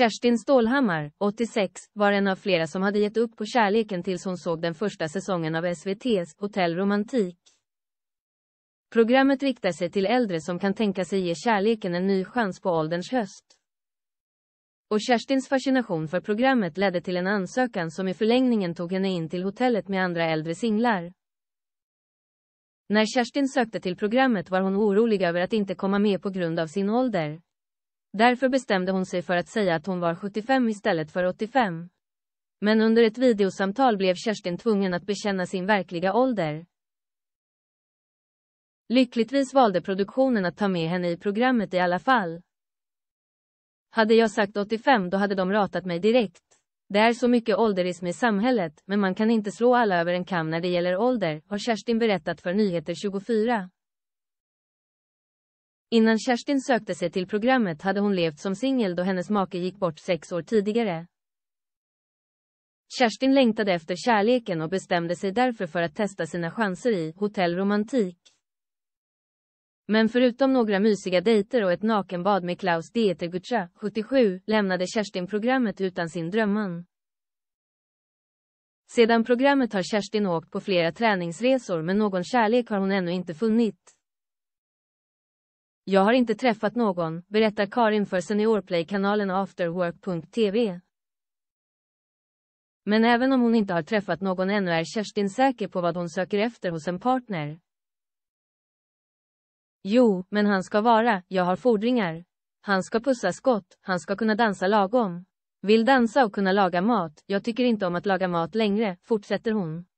Kerstin Stålhammar, 86, var en av flera som hade gett upp på kärleken tills hon såg den första säsongen av SVTs Hotell Romantik. Programmet riktar sig till äldre som kan tänka sig ge kärleken en ny chans på ålderns höst. Och Kerstins fascination för programmet ledde till en ansökan som i förlängningen tog henne in till hotellet med andra äldre singlar. När Kerstin sökte till programmet var hon orolig över att inte komma med på grund av sin ålder. Därför bestämde hon sig för att säga att hon var 75 istället för 85. Men under ett videosamtal blev Kerstin tvungen att bekänna sin verkliga ålder. Lyckligtvis valde produktionen att ta med henne i programmet i alla fall. Hade jag sagt 85 då hade de ratat mig direkt. Det är så mycket ålderism i samhället, men man kan inte slå alla över en kam när det gäller ålder, har Kerstin berättat för Nyheter 24. Innan Kerstin sökte sig till programmet hade hon levt som singel då hennes make gick bort sex år tidigare. Kerstin längtade efter kärleken och bestämde sig därför för att testa sina chanser i Hotell Romantik. Men förutom några mysiga dejter och ett nakenbad med Klaus Dietergutscha, 77, lämnade Kerstin programmet utan sin drömman. Sedan programmet har Kerstin åkt på flera träningsresor men någon kärlek har hon ännu inte funnit. Jag har inte träffat någon, berättar Karin för Seniorplay-kanalen afterwork.tv. Men även om hon inte har träffat någon ännu är Kerstin säker på vad hon söker efter hos en partner. Jo, men han ska vara, jag har fordringar. Han ska pussa skott, han ska kunna dansa lagom. Vill dansa och kunna laga mat, jag tycker inte om att laga mat längre, fortsätter hon.